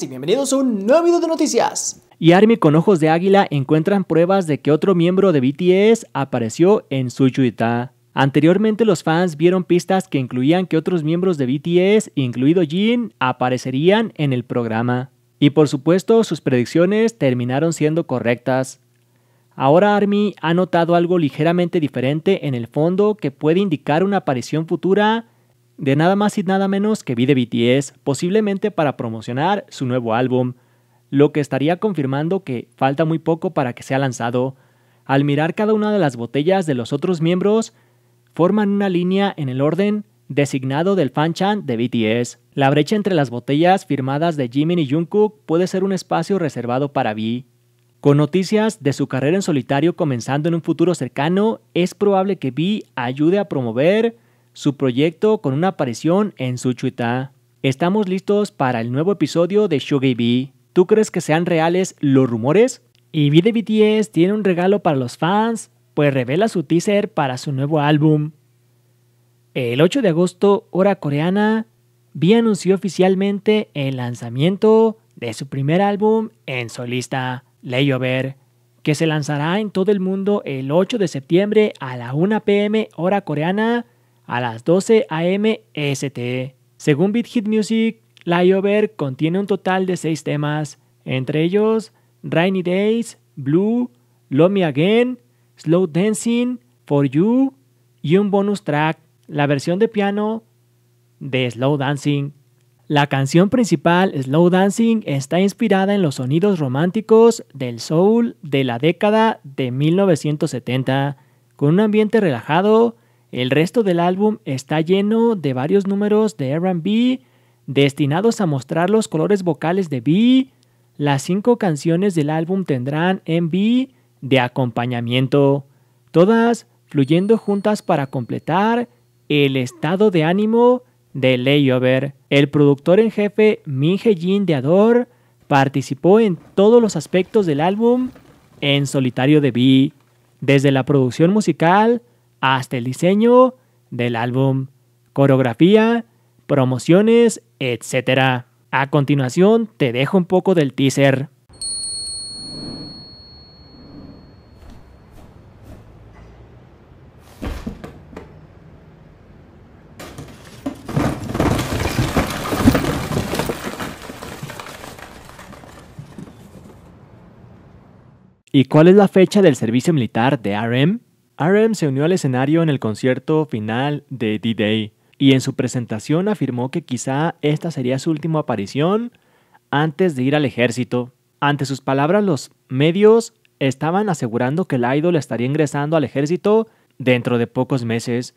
y bienvenidos a un nuevo de noticias. Army con ojos de águila encuentran pruebas de que otro miembro de BTS apareció en su yuita. Anteriormente los fans vieron pistas que incluían que otros miembros de BTS, incluido Jin, aparecerían en el programa. Y por supuesto sus predicciones terminaron siendo correctas. Ahora Army ha notado algo ligeramente diferente en el fondo que puede indicar una aparición futura de nada más y nada menos que vi de BTS, posiblemente para promocionar su nuevo álbum, lo que estaría confirmando que falta muy poco para que sea lanzado. Al mirar cada una de las botellas de los otros miembros, forman una línea en el orden designado del fanchan de BTS. La brecha entre las botellas firmadas de Jimin y Jungkook puede ser un espacio reservado para V. Con noticias de su carrera en solitario comenzando en un futuro cercano, es probable que V ayude a promover su proyecto con una aparición en su Twitter. Estamos listos para el nuevo episodio de Shogi ¿Tú crees que sean reales los rumores? Y V tiene un regalo para los fans, pues revela su teaser para su nuevo álbum. El 8 de agosto, hora coreana, B anunció oficialmente el lanzamiento de su primer álbum en solista, Layover, que se lanzará en todo el mundo el 8 de septiembre a la 1 pm hora coreana a las 12 a.m. EST. Según Beat Hit Music, Over contiene un total de 6 temas, entre ellos Rainy Days, Blue, Love Me Again, Slow Dancing, For You y un bonus track, la versión de piano de Slow Dancing. La canción principal, Slow Dancing, está inspirada en los sonidos románticos del soul de la década de 1970, con un ambiente relajado el resto del álbum está lleno de varios números de RB destinados a mostrar los colores vocales de B. Las cinco canciones del álbum tendrán en B de acompañamiento, todas fluyendo juntas para completar el estado de ánimo de Layover. El productor en jefe Min Jin de Ador participó en todos los aspectos del álbum en solitario de B, desde la producción musical hasta el diseño del álbum, coreografía, promociones, etc. A continuación te dejo un poco del teaser. ¿Y cuál es la fecha del servicio militar de RM? RM se unió al escenario en el concierto final de D-Day y en su presentación afirmó que quizá esta sería su última aparición antes de ir al ejército. Ante sus palabras, los medios estaban asegurando que el idol estaría ingresando al ejército dentro de pocos meses,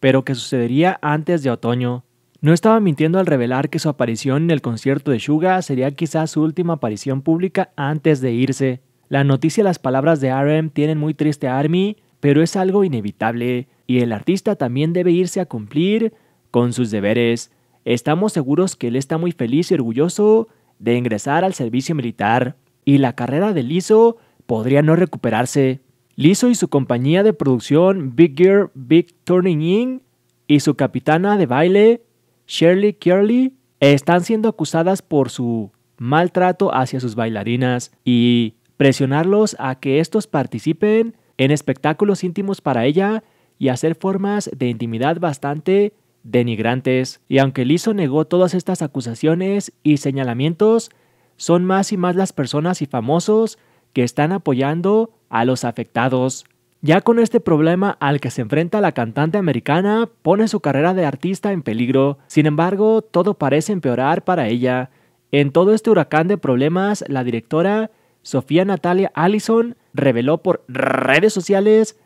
pero que sucedería antes de otoño. No estaba mintiendo al revelar que su aparición en el concierto de Suga sería quizá su última aparición pública antes de irse. La noticia y las palabras de RM tienen muy triste a Army, pero es algo inevitable y el artista también debe irse a cumplir con sus deberes. Estamos seguros que él está muy feliz y orgulloso de ingresar al servicio militar y la carrera de Lizo podría no recuperarse. Liso y su compañía de producción Big Gear Big Turning In y su capitana de baile Shirley Curley están siendo acusadas por su maltrato hacia sus bailarinas y presionarlos a que estos participen en espectáculos íntimos para ella y hacer formas de intimidad bastante denigrantes. Y aunque Lizzo negó todas estas acusaciones y señalamientos, son más y más las personas y famosos que están apoyando a los afectados. Ya con este problema al que se enfrenta la cantante americana, pone su carrera de artista en peligro. Sin embargo, todo parece empeorar para ella. En todo este huracán de problemas, la directora Sofía Natalia Allison reveló por redes sociales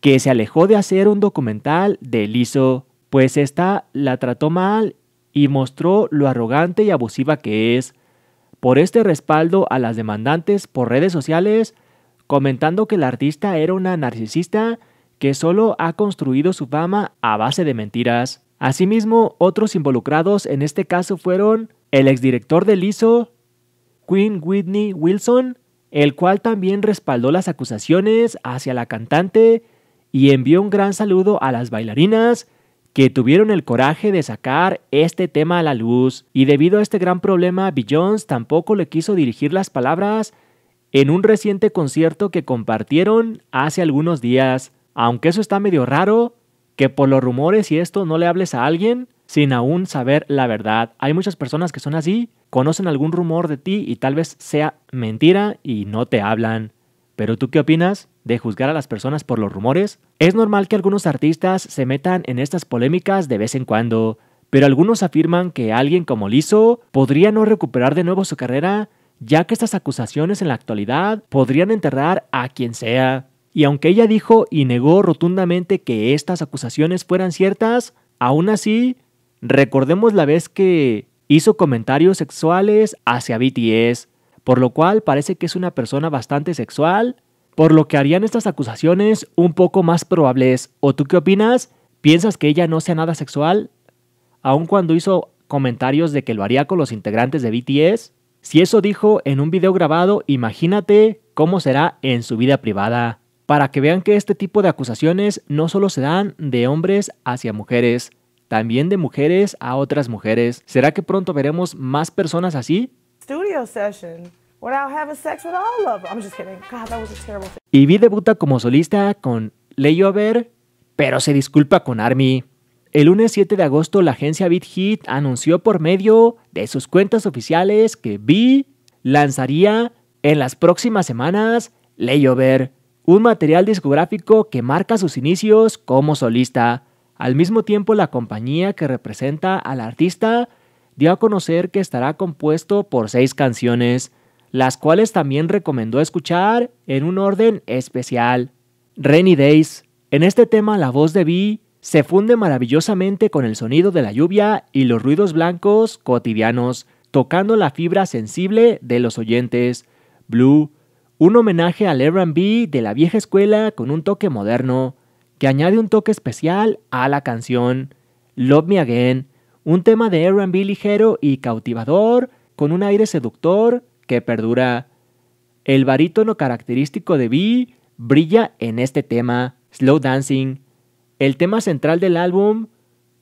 que se alejó de hacer un documental de Liso, pues esta la trató mal y mostró lo arrogante y abusiva que es. Por este respaldo a las demandantes por redes sociales, comentando que la artista era una narcisista que solo ha construido su fama a base de mentiras. Asimismo, otros involucrados en este caso fueron el exdirector de Liso, Queen Whitney Wilson, el cual también respaldó las acusaciones hacia la cantante y envió un gran saludo a las bailarinas que tuvieron el coraje de sacar este tema a la luz y debido a este gran problema Jones tampoco le quiso dirigir las palabras en un reciente concierto que compartieron hace algunos días, aunque eso está medio raro, que por los rumores y esto no le hables a alguien, sin aún saber la verdad. Hay muchas personas que son así, conocen algún rumor de ti y tal vez sea mentira y no te hablan. Pero tú qué opinas de juzgar a las personas por los rumores? Es normal que algunos artistas se metan en estas polémicas de vez en cuando, pero algunos afirman que alguien como Liso podría no recuperar de nuevo su carrera, ya que estas acusaciones en la actualidad podrían enterrar a quien sea. Y aunque ella dijo y negó rotundamente que estas acusaciones fueran ciertas, aún así Recordemos la vez que hizo comentarios sexuales hacia BTS, por lo cual parece que es una persona bastante sexual, por lo que harían estas acusaciones un poco más probables. ¿O tú qué opinas? ¿Piensas que ella no sea nada sexual? Aun cuando hizo comentarios de que lo haría con los integrantes de BTS. Si eso dijo en un video grabado, imagínate cómo será en su vida privada. Para que vean que este tipo de acusaciones no solo se dan de hombres hacia mujeres, también de mujeres a otras mujeres. ¿Será que pronto veremos más personas así? Y vi debuta como solista con Layover, pero se disculpa con Army. El lunes 7 de agosto la agencia Beat Hit anunció por medio de sus cuentas oficiales que Vi lanzaría en las próximas semanas Layover, un material discográfico que marca sus inicios como solista. Al mismo tiempo, la compañía que representa al artista dio a conocer que estará compuesto por seis canciones, las cuales también recomendó escuchar en un orden especial. Rainy Days. En este tema la voz de Bee se funde maravillosamente con el sonido de la lluvia y los ruidos blancos cotidianos, tocando la fibra sensible de los oyentes. Blue, un homenaje al R&B de la vieja escuela con un toque moderno que añade un toque especial a la canción Love Me Again, un tema de RB ligero y cautivador, con un aire seductor que perdura. El barítono característico de Bee brilla en este tema, Slow Dancing, el tema central del álbum,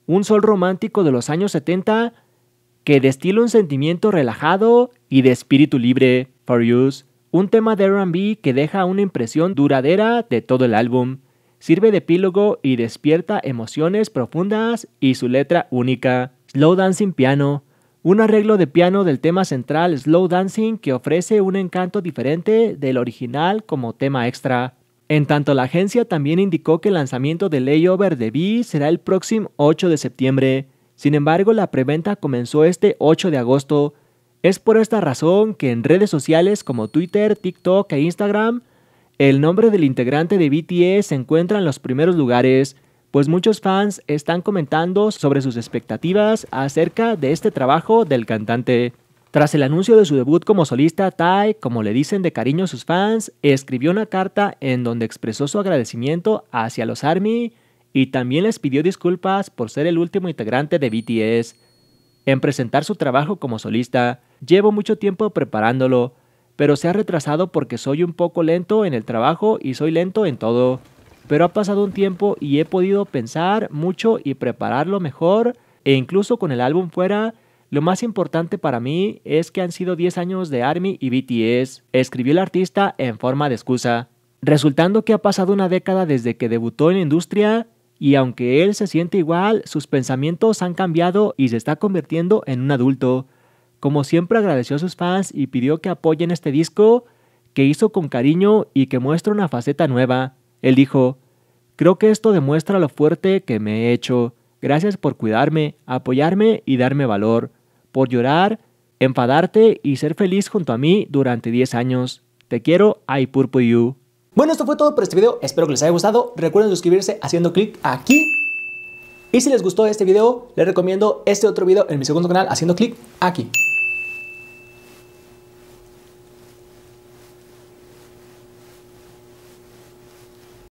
un sol romántico de los años 70 que destila un sentimiento relajado y de espíritu libre, For You, un tema de RB que deja una impresión duradera de todo el álbum. Sirve de epílogo y despierta emociones profundas y su letra única. Slow Dancing Piano. Un arreglo de piano del tema central Slow Dancing que ofrece un encanto diferente del original como tema extra. En tanto, la agencia también indicó que el lanzamiento de Layover de B será el próximo 8 de septiembre. Sin embargo, la preventa comenzó este 8 de agosto. Es por esta razón que en redes sociales como Twitter, TikTok e Instagram el nombre del integrante de BTS se encuentra en los primeros lugares, pues muchos fans están comentando sobre sus expectativas acerca de este trabajo del cantante. Tras el anuncio de su debut como solista, Tai, como le dicen de cariño sus fans, escribió una carta en donde expresó su agradecimiento hacia los ARMY y también les pidió disculpas por ser el último integrante de BTS. En presentar su trabajo como solista, llevo mucho tiempo preparándolo, pero se ha retrasado porque soy un poco lento en el trabajo y soy lento en todo. Pero ha pasado un tiempo y he podido pensar mucho y prepararlo mejor e incluso con el álbum fuera, lo más importante para mí es que han sido 10 años de ARMY y BTS, escribió el artista en forma de excusa. Resultando que ha pasado una década desde que debutó en la industria y aunque él se siente igual, sus pensamientos han cambiado y se está convirtiendo en un adulto. Como siempre agradeció a sus fans y pidió que apoyen este disco que hizo con cariño y que muestra una faceta nueva. Él dijo, creo que esto demuestra lo fuerte que me he hecho. Gracias por cuidarme, apoyarme y darme valor, por llorar, enfadarte y ser feliz junto a mí durante 10 años. Te quiero, I Purple You. Bueno, esto fue todo por este video, espero que les haya gustado. Recuerden suscribirse haciendo clic aquí. Y si les gustó este video, les recomiendo este otro video en mi segundo canal haciendo clic aquí.